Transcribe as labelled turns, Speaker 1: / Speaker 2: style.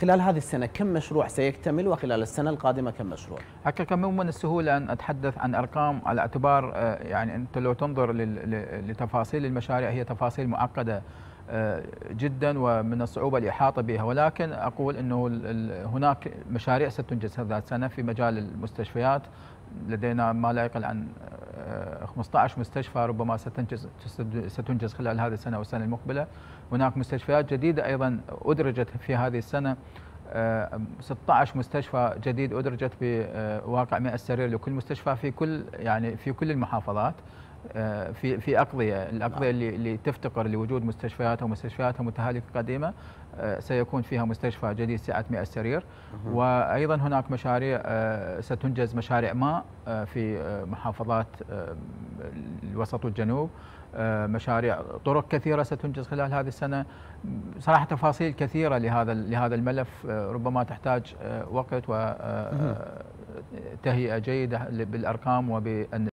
Speaker 1: خلال هذه السنة كم مشروع سيكتمل وخلال السنة القادمة كم مشروع؟ حقيقة مو من السهولة أن أتحدث عن أرقام على اعتبار آه، يعني أنت لو تنظر لتفاصيل المشاريع هي تفاصيل معقدة آه، جدا ومن الصعوبة الإحاطة بها ولكن أقول أنه هناك مشاريع ستنجز هذا السنة في مجال المستشفيات لدينا ما لا يقل عن 15 مستشفى ربما ستنجز ستنجز خلال هذه السنه او السنه المقبله هناك مستشفيات جديده ايضا ادرجت في هذه السنه 16 آه، مستشفى جديد ادرجت بواقع 100 سرير لكل مستشفى في كل يعني في كل المحافظات آه، في في اقضيه الاقضيه نعم. اللي اللي تفتقر لوجود مستشفياتها ومستشفياتها متهالكه قديمه آه، سيكون فيها مستشفى جديد سعه 100 سرير وايضا هناك مشاريع آه، ستنجز مشاريع ماء في محافظات الوسط والجنوب مشاريع طرق كثيره ستنجز خلال هذه السنه صراحه تفاصيل كثيره لهذا لهذا الملف ربما تحتاج وقت و تهيئه جيده بالارقام وبان